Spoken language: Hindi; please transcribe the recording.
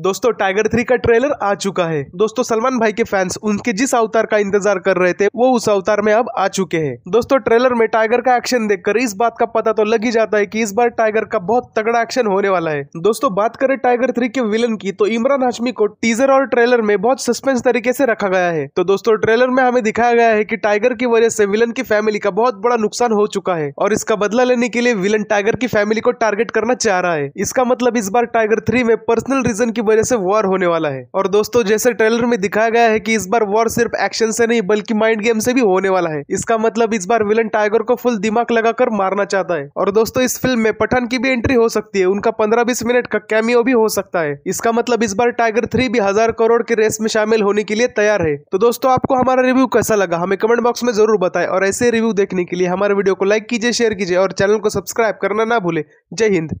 दोस्तों टाइगर थ्री का ट्रेलर आ चुका है दोस्तों सलमान भाई के फैंस उनके जिस अवतार का इंतजार कर रहे थे वो उस अवतार में अब आ चुके हैं दोस्तों ट्रेलर में टाइगर का एक्शन देखकर इस बात का पता तो लग ही जाता है कि इस बार टाइगर का बहुत तगड़ा एक्शन होने वाला है दोस्तों बात करें टाइगर थ्री के विलन की तो इमरान हाशमी को टीजर और ट्रेलर में बहुत सस्पेंस तरीके से रखा गया है तो दोस्तों ट्रेलर में हमें दिखाया गया है की टाइगर की वजह से विलन की फैमिली का बहुत बड़ा नुकसान हो चुका है और इसका बदला लेने के लिए विलन टाइगर की फैमिली को टारगेट करना चाह रहा है इसका मतलब इस बार टाइगर थ्री में पर्सनल रीजन की की वजह से वॉर होने वाला है और दोस्तों जैसे ट्रेलर में दिखाया गया है कि इस बार वॉर सिर्फ एक्शन से नहीं बल्कि माइंड गेम से भी होने वाला है इसका मतलब इस बार विलन टाइगर को फुल दिमाग लगाकर मारना चाहता है और दोस्तों इस फिल्म में पठान की भी एंट्री हो सकती है उनका पंद्रह बीस मिनट का कैमियो भी हो सकता है इसका मतलब इस बार टाइगर थ्री भी हजार करोड़ की रेस में शामिल होने के लिए तैयार है तो दोस्तों आपको हमारा रिव्यू कैसा लगा हमें कमेंट बॉक्स में जरूर बताए और ऐसे रिव्यू देखने के लिए हमारे वीडियो को लाइक कीजिए शेयर कीजिए और चैनल को सब्सक्राइब करना ना भूले जय हिंद